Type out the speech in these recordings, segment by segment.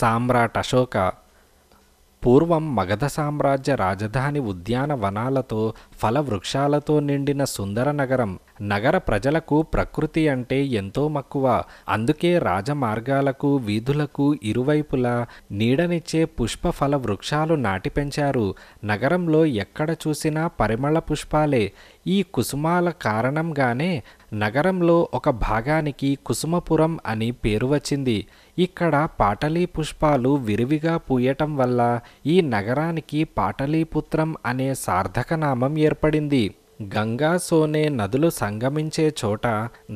సామ్రాట్ అశోక పూర్వం మగధ సామ్రాజ్య రాజధాని ఉద్యానవనాలతో ఫలవృక్షాలతో నిండిన సుందర నగరం నగర ప్రజలకు ప్రకృతి అంటే ఎంతో మక్కువ అందుకే రాజమార్గాలకు వీధులకు ఇరువైపులా నీడనిచ్చే పుష్ప ఫల వృక్షాలు నాటి పెంచారు నగరంలో ఎక్కడ చూసినా పరిమళ పుష్పాలే ఈ కుసుమాల కారణంగానే నగరంలో ఒక భాగానికి కుసుమపురం అని పేరు వచ్చింది ఇక్కడ పాటలీ పుష్పాలు విరివిగా పూయటం వల్ల ఈ నగరానికి పాటలీపుత్రం అనే సార్థక నామం ఏర్పడింది గంగా సోనే నదులు సంగమించే చోట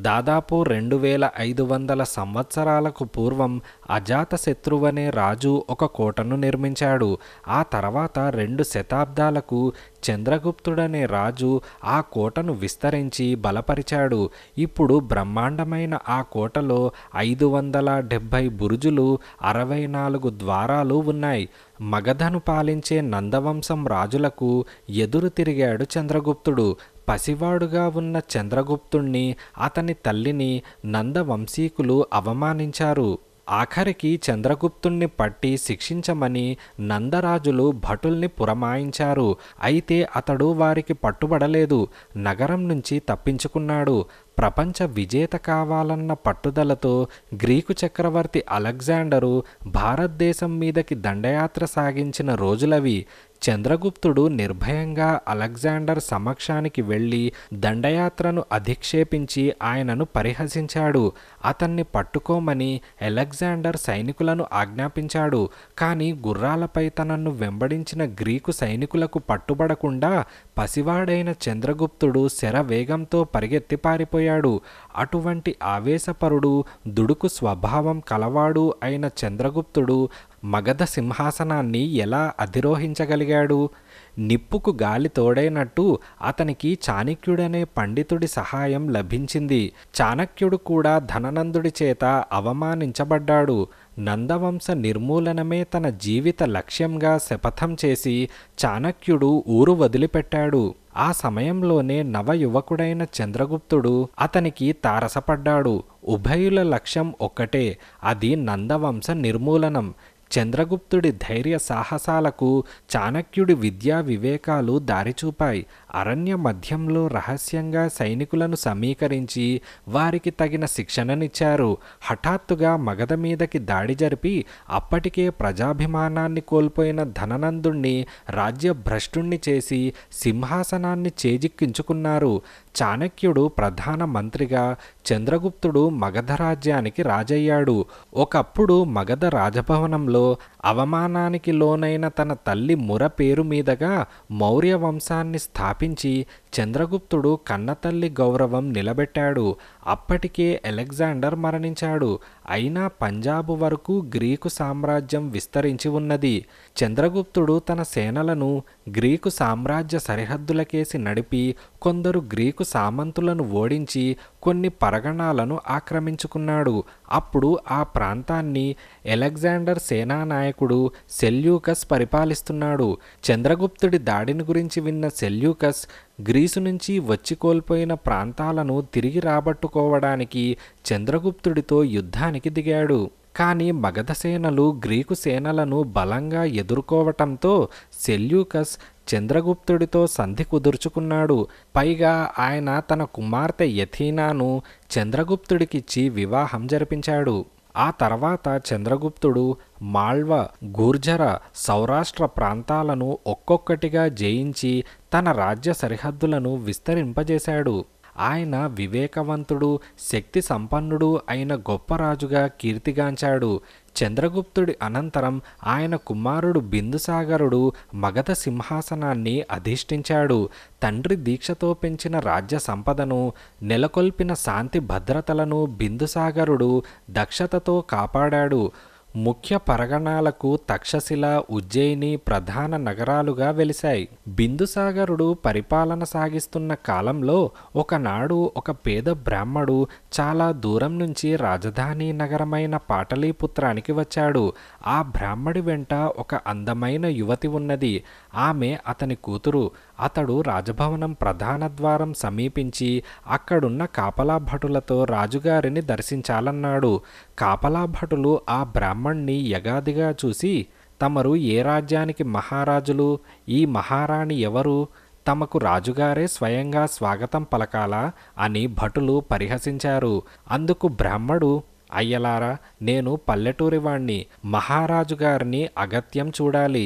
దాదాపు రెండు వేల ఐదు వందల సంవత్సరాలకు పూర్వం అజాతశత్రువనే రాజు ఒక కోటను నిర్మించాడు ఆ తర్వాత రెండు శతాబ్దాలకు చంద్రగుప్తుడనే రాజు ఆ కోటను విస్తరించి బలపరిచాడు ఇప్పుడు బ్రహ్మాండమైన ఆ కోటలో ఐదు వందల డెబ్భై బురుజులు అరవై నాలుగు ద్వారాలు ఉన్నాయి మగధను పాలించే నందవంశం రాజులకు ఎదురు తిరిగాడు చంద్రగుప్తుడు పసివాడుగా ఉన్న చంద్రగుప్తుణ్ణి అతని తల్లిని నందవంశీకులు అవమానించారు ఆఖరికి చంద్రగుప్తుణ్ణి పట్టి శిక్షించమని నందరాజులు భటుల్ని పురమాయించారు అయితే అతడు వారికి పట్టుబడలేదు నగరం నుంచి తప్పించుకున్నాడు ప్రపంచ విజేత కావాలన్న పట్టుదలతో గ్రీకు చక్రవర్తి అలెగ్జాండరు భారతదేశం మీదకి దండయాత్ర సాగించిన రోజులవి చంద్రగుప్తుడు నిర్భయంగా అలెగ్జాండర్ సమక్షానికి వెళ్ళి దండయాత్రను అధిక్షేపించి ఆయనను పరిహసించాడు అతన్ని పట్టుకోమని అలెగ్జాండర్ సైనికులను ఆజ్ఞాపించాడు కానీ గుర్రాలపై తనను వెంబడించిన గ్రీకు సైనికులకు పట్టుబడకుండా పసివాడైన చంద్రగుప్తుడు శరవేగంతో పరిగెత్తి పారిపోయాడు అటువంటి ఆవేశపరుడు దుడుకు స్వభావం కలవాడు అయిన చంద్రగుప్తుడు మగధ సింహాసనాన్ని ఎలా అధిరోహించగలిగాడు నిప్పుకు గాలి తోడైనట్టు అతనికి చాణక్యుడనే పండితుడి సహాయం లభించింది చాణక్యుడు కూడా ధననందుడి చేత అవమానించబడ్డాడు నందవంశ నిర్మూలనమే తన జీవిత లక్ష్యంగా శపథం చేసి చాణక్యుడు ఊరు వదిలిపెట్టాడు ఆ సమయంలోనే నవయువకుడైన చంద్రగుప్తుడు అతనికి తారసపడ్డాడు ఉభయుల లక్ష్యం ఒక్కటే అది నందవంశ నిర్మూలనం చంద్రగుప్తుడి ధైర్య సాహసాలకు చాణక్యుడి విద్యా వివేకాలు దారిచూపాయి అరణ్య మధ్యంలో రహస్యంగా సైనికులను సమీకరించి వారికి తగిన శిక్షణనిచ్చారు హఠాత్తుగా మగధ మీదకి దాడి జరిపి అప్పటికే ప్రజాభిమానాన్ని కోల్పోయిన ధననందుణ్ణి రాజ్యభ్రష్టుణ్ణి చేసి సింహాసనాన్ని చేజిక్కించుకున్నారు చాణక్యుడు ప్రధాన మంత్రిగా చంద్రగుప్తుడు మగధ రాజ్యానికి రాజయ్యాడు ఒకప్పుడు మగధ రాజభవనంలో అవమానానికి లోనైన తన తల్లి ముర పేరు మీదగా మౌర్య వంశాన్ని స్థాపించి చంద్రగుప్తుడు కన్నతల్లి గౌరవం నిలబెట్టాడు అప్పటికే అలెగ్జాండర్ మరణించాడు అయినా పంజాబ్ వరకు గ్రీకు సామ్రాజ్యం విస్తరించి ఉన్నది చంద్రగుప్తుడు తన సేనలను గ్రీకు సామ్రాజ్య సరిహద్దులకేసి నడిపి కొందరు గ్రీకు సామంతులను ఓడించి కొన్ని పరగణాలను ఆక్రమించుకున్నాడు అప్పుడు ఆ ప్రాంతాన్ని ఎలెగ్జాండర్ సేనానాయకుడు సెల్యూకస్ పరిపాలిస్తున్నాడు చంద్రగుప్తుడి దాడిని గురించి విన్న సెల్యూకస్ గ్రీసు నుంచి వచ్చి కోల్పోయిన ప్రాంతాలను తిరిగి రాబట్టుకోవడానికి చంద్రగుప్తుడితో యుద్ధానికి దిగాడు కానీ మగధ సేనలు గ్రీకు సేనలను బలంగా ఎదుర్కోవటంతో సెల్యూకస్ చంద్రగుప్తుడితో సంధి కుదుర్చుకున్నాడు పైగా ఆయన తన కుమార్తె యథీనాను చంద్రగుప్తుడికిచ్చి వివాహం జరిపించాడు ఆ తర్వాత చంద్రగుప్తుడు మాళ్వ గూర్జర సౌరాష్ట్ర ప్రాంతాలను ఒక్కొక్కటిగా జయించి తన రాజ్య సరిహద్దులను విస్తరింపజేశాడు ఆయన వివేకవంతుడు శక్తి సంపన్నుడు అయిన గొప్ప రాజుగా కీర్తిగాంచాడు చంద్రగుప్తుడి అనంతరం ఆయన కుమారుడు బిందుసాగరుడు మగధ సింహాసనాన్ని అధిష్ఠించాడు తండ్రి దీక్షతో పెంచిన రాజ్య సంపదను నెలకొల్పిన శాంతి భద్రతలను బిందుసాగరుడు దక్షతతో కాపాడాడు ముఖ్య పరగణాలకు తక్షశిల ఉజ్జయిని ప్రధాన నగరాలుగా వెలిశాయి బిందుసాగరుడు పరిపాలన సాగిస్తున్న కాలంలో ఒకనాడు ఒక పేద బ్రాహ్మడు చాలా దూరం నుంచి రాజధాని నగరమైన పాటలీపుత్రానికి వచ్చాడు ఆ బ్రాహ్మడి వెంట ఒక అందమైన యువతి ఉన్నది ఆమె అతని కూతురు అతడు రాజభవనం ప్రధాన ద్వారం సమీపించి అక్కడున్న కాపలాభటులతో రాజుగారిని దర్శించాలన్నాడు కాపలాభటులు ఆ బ్రాహ్మణ్ణి యగాదిగా చూసి తమరు ఏ రాజ్యానికి మహారాజులు ఈ మహారాణి ఎవరు తమకు రాజుగారే స్వయంగా స్వాగతం పలకాలా అని భటులు పరిహసించారు అందుకు బ్రాహ్మడు అయ్యలారా నేను పల్లెటూరి వాణ్ణి మహారాజు గారిని అగత్యం చూడాలి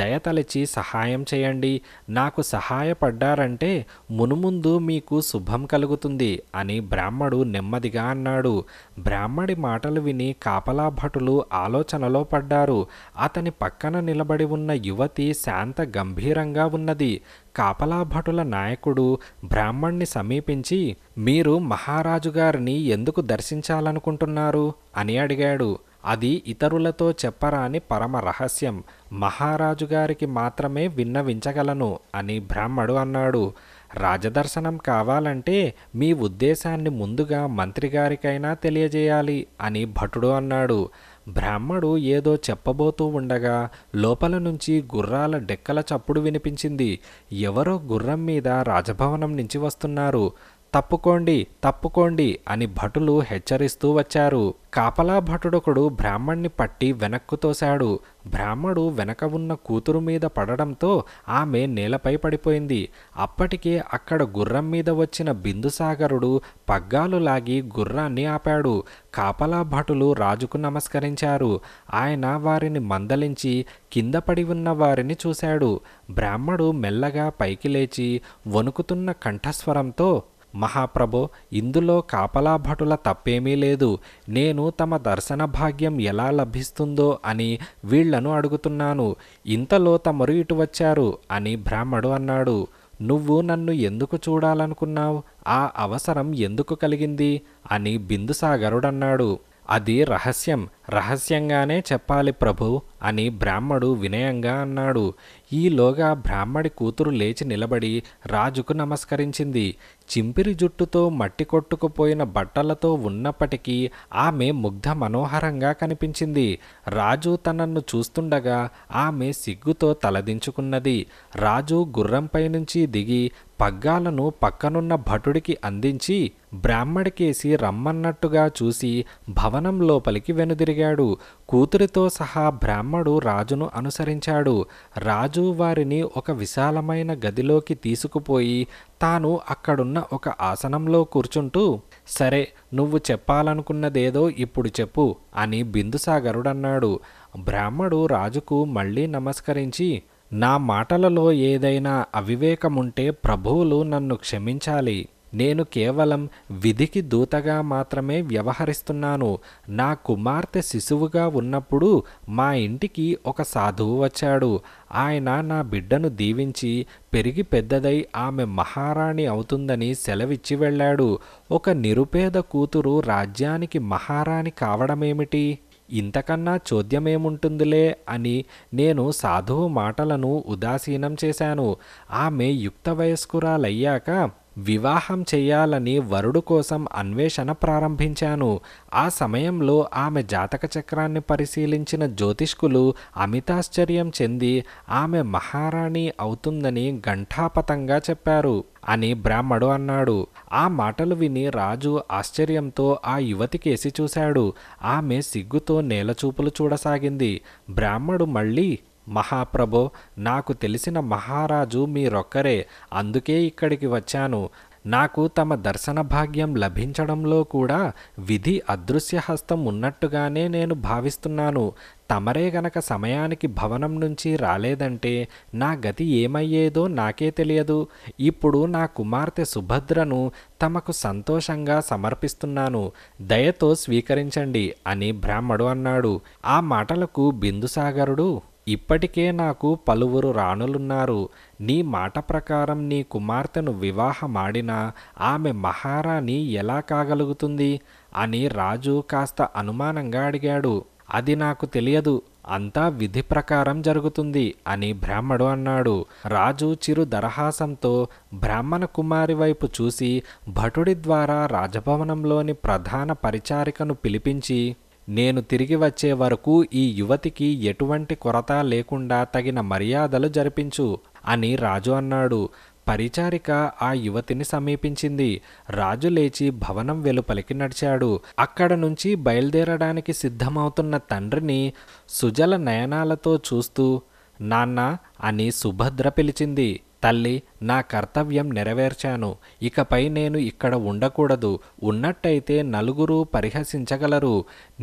దయతలచి సహాయం చేయండి నాకు సహాయపడ్డారంటే మునుముందు మీకు శుభం కలుగుతుంది అని బ్రాహ్మడు నెమ్మదిగా అన్నాడు బ్రాహ్మడి మాటలు విని కాపలా భటులు ఆలోచనలో పడ్డారు అతని పక్కన నిలబడి ఉన్న యువతి శాంత గంభీరంగా ఉన్నది కాపలాభటుల నాయకుడు బ్రాహ్మణ్ణి సమీపించి మీరు మహారాజుగారిని ఎందుకు దర్శించాలనుకుంటున్నారు అని అడిగాడు అది ఇతరులతో చెప్పరాని పరమ రహస్యం మహారాజుగారికి మాత్రమే విన్నవించగలను అని బ్రాహ్మడు అన్నాడు రాజదర్శనం కావాలంటే మీ ఉద్దేశాన్ని ముందుగా మంత్రిగారికైనా తెలియజేయాలి అని భటుడు అన్నాడు బ్రాహ్మడు ఏదో చెప్పబోతూ ఉండగా లోపల నుంచి గుర్రాల డెక్కల చప్పుడు వినిపించింది ఎవరో గుర్రం మీద రాజభవనం నుంచి వస్తున్నారు తప్పుకోండి తప్పుకోండి అని భటులు హెచ్చరిస్తూ వచ్చారు కాపలా భటుడొకడు బ్రాహ్మణ్ణి పట్టి వెనక్కు తోశాడు బ్రాహ్మడు వెనక ఉన్న కూతురు మీద పడడంతో ఆమె నేలపై పడిపోయింది అప్పటికే అక్కడ గుర్రం మీద వచ్చిన బిందుసాగరుడు పగ్గాలు లాగి గుర్రాన్ని ఆపాడు కాపలా భటులు రాజుకు నమస్కరించారు ఆయన వారిని మందలించి కింద పడి ఉన్న వారిని చూశాడు బ్రాహ్మడు మెల్లగా పైకి లేచి వణుకుతున్న కంఠస్వరంతో మహాప్రభో ఇందులో కాపలాభటుల తప్పేమీ లేదు నేను తమ దర్శన భాగ్యం ఎలా లభిస్తుందో అని వీళ్లను అడుగుతున్నాను ఇంతలో తమరు ఇటు వచ్చారు అని బ్రాహ్మడు అన్నాడు నువ్వు నన్ను ఎందుకు చూడాలనుకున్నావు ఆ అవసరం ఎందుకు కలిగింది అని బిందుసాగరుడన్నాడు అది రహస్యం రహస్యంగానే చెప్పాలి ప్రభు అని బ్రాహ్మడు వినయంగా అన్నాడు ఈలోగా బ్రాహ్మడి కూతురు లేచి నిలబడి రాజుకు నమస్కరించింది చింపిరి జుట్టుతో మట్టి కొట్టుకుపోయిన బట్టలతో ఉన్నప్పటికీ ఆమె ముగ్ధ మనోహరంగా కనిపించింది రాజు తనను చూస్తుండగా ఆమె సిగ్గుతో తలదించుకున్నది రాజు గుర్రంపై నుంచి దిగి పగ్గాలను పక్కనున్న భటుడికి అందించి బ్రాహ్మడికేసి రమ్మన్నట్టుగా చూసి భవనం లోపలికి వెనుదిరిగాడు కూతురితో సహా బ్రాహ్మడు రాజును అనుసరించాడు రాజు వారిని ఒక విశాలమైన గదిలోకి తీసుకుపోయి తాను అక్కడున్న ఒక ఆసనంలో కూర్చుంటూ సరే నువ్వు చెప్పాలనుకున్నదేదో ఇప్పుడు చెప్పు అని బిందుసాగరుడన్నాడు బ్రాహ్మడు రాజుకు మళ్ళీ నమస్కరించి నా మాటలలో ఏదైనా అవివేకముంటే ప్రభువులు నన్ను క్షమించాలి నేను కేవలం విధికి దూతగా మాత్రమే వ్యవహరిస్తున్నాను నా కుమార్తె శిశువుగా ఉన్నప్పుడు మా ఇంటికి ఒక సాధువు వచ్చాడు ఆయన నా బిడ్డను దీవించి పెరిగి పెద్దదై ఆమె మహారాణి అవుతుందని సెలవిచ్చి వెళ్ళాడు ఒక నిరుపేద కూతురు రాజ్యానికి మహారాణి కావడమేమిటి ఇంతకన్నా చోద్యమేముంటుందిలే అని నేను సాధువు మాటలను ఉదాసీనం చేశాను ఆమె యుక్త వయస్కురాలయ్యాక వివాహం చేయాలని వరుడు కోసం అన్వేషణ ప్రారంభించాను ఆ సమయంలో ఆమె జాతక చక్రాన్ని పరిశీలించిన జ్యోతిష్కులు అమితాశ్చర్యం చెంది ఆమె మహారాణి అవుతుందని ఘంటాపతంగా చెప్పారు అని బ్రాహ్మడు అన్నాడు ఆ మాటలు విని రాజు ఆశ్చర్యంతో ఆ యువతికేసి చూశాడు ఆమె సిగ్గుతో నేలచూపులు చూడసాగింది బ్రాహ్మడు మళ్ళీ మహాప్రభో నాకు తెలిసిన మహారాజు మీరొక్కరే అందుకే ఇక్కడికి వచ్చాను నాకు తమ దర్శన భాగ్యం లభించడంలో కూడా విధి అదృశ్యహస్తం ఉన్నట్టుగానే నేను భావిస్తున్నాను తమరే గనక సమయానికి భవనం నుంచి రాలేదంటే నా గతి ఏమయ్యేదో నాకే తెలియదు ఇప్పుడు నా కుమార్తె సుభద్రను తమకు సంతోషంగా సమర్పిస్తున్నాను దయతో స్వీకరించండి అని బ్రాహ్మడు అన్నాడు ఆ మాటలకు బిందుసాగరుడు ఇప్పటికే నాకు పలువురు రాణులున్నారు నీ మాట ప్రకారం నీ కుమార్తెను వివాహమాడినా ఆమె మహారాణి ఎలా కాగలుగుతుంది అని రాజు కాస్త అనుమానంగా అడిగాడు అది నాకు తెలియదు అంతా విధి ప్రకారం జరుగుతుంది అని బ్రాహ్మడు అన్నాడు రాజు చిరు దరహాసంతో బ్రాహ్మణ కుమారి వైపు చూసి భటుడి ద్వారా రాజభవనంలోని ప్రధాన పరిచారికను పిలిపించి నేను తిరిగి వచ్చే వరకు ఈ యువతికి ఎటువంటి కొరత లేకుండా తగిన మర్యాదలు జరిపించు అని రాజు అన్నాడు పరిచారిక ఆ యువతిని సమీపించింది రాజు లేచి భవనం వెలుపలికి నడిచాడు అక్కడ నుంచి బయలుదేరడానికి సిద్ధమవుతున్న తండ్రిని సుజల నయనాలతో చూస్తూ నాన్న అని సుభద్ర పిలిచింది తల్లి నా కర్తవ్యం నెరవేర్చాను ఇకపై నేను ఇక్కడ ఉండకూడదు ఉన్నట్టయితే నలుగురు పరిహసించగలరు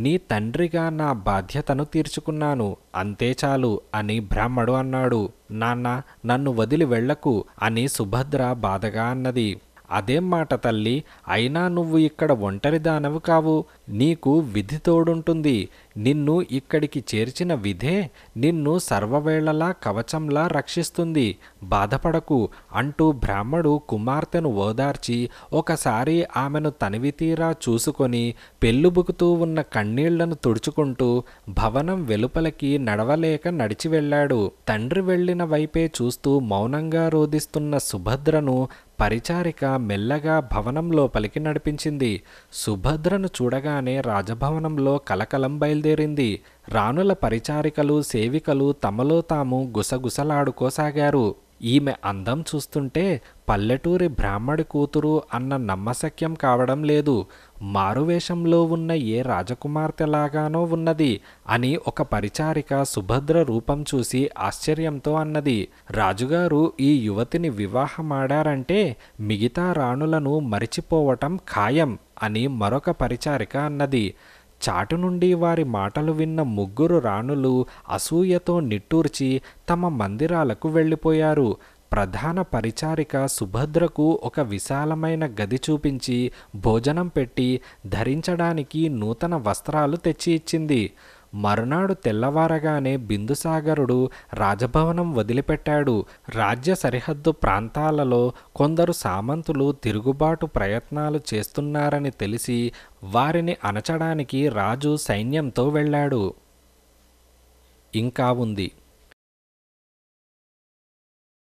నీ తండ్రిగా నా బాధ్యతను తీర్చుకున్నాను అంతే చాలు అని బ్రాహ్మడు అన్నాడు నాన్న నన్ను వదిలి వెళ్లకు అని సుభద్ర బాధగా అన్నది అదేం మాట తల్లి అయినా నువ్వు ఇక్కడ ఒంటరిదానవు కావు నీకు విధి తోడుంటుంది నిన్ను ఇక్కడికి చేర్చిన విధే నిన్ను సర్వవేళలా కవచంలా రక్షిస్తుంది బాధపడకు అంటూ బ్రాహ్మడు కుమార్తెను ఓదార్చి ఒకసారి ఆమెను తనివితీరా చూసుకొని పెళ్ళుబుకుతూ ఉన్న కన్నీళ్లను తుడుచుకుంటూ భవనం వెలుపలకి నడవలేక నడిచి వెళ్ళాడు తండ్రి వెళ్లిన వైపే చూస్తూ మౌనంగా రోధిస్తున్న సుభద్రను పరిచారిక మెల్లగా భవనంలో పలికి నడిపించింది సుభద్రను చూడగానే రాజభవనంలో కలకలం బయలుదేరింది రాణుల పరిచారికలు సేవికలు తమలో తాము గుసగుసలాడుకోసాగారు ఈమె అందం చూస్తుంటే పల్లెటూరి బ్రాహ్మడి కూతురు అన్న నమ్మశక్యం కావడం లేదు మారువేషంలో ఉన్న ఏ రాజకుమార్తెలాగానో ఉన్నది అని ఒక పరిచారిక సుభద్ర రూపం చూసి ఆశ్చర్యంతో అన్నది రాజుగారు ఈ యువతిని వివాహమాడారంటే మిగతా రాణులను మరిచిపోవటం ఖాయం అని మరొక పరిచారిక అన్నది చాటు నుండి వారి మాటలు విన్న ముగ్గురు రాణులు అసూయతో నిట్టూర్చి తమ మందిరాలకు వెళ్ళిపోయారు ప్రధాన పరిచారిక సుభద్రకు ఒక విశాలమైన గది చూపించి భోజనం పెట్టి ధరించడానికి నూతన వస్త్రాలు తెచ్చి ఇచ్చింది మరునాడు తెల్లవారగానే బిందుసాగరుడు రాజభవనం వదిలిపెట్టాడు రాజ్య సరిహద్దు ప్రాంతాలలో కొందరు సామంతులు తిరుగుబాటు ప్రయత్నాలు చేస్తున్నారని తెలిసి వారిని అణచడానికి రాజు సైన్యంతో వెళ్ళాడు ఇంకా ఉంది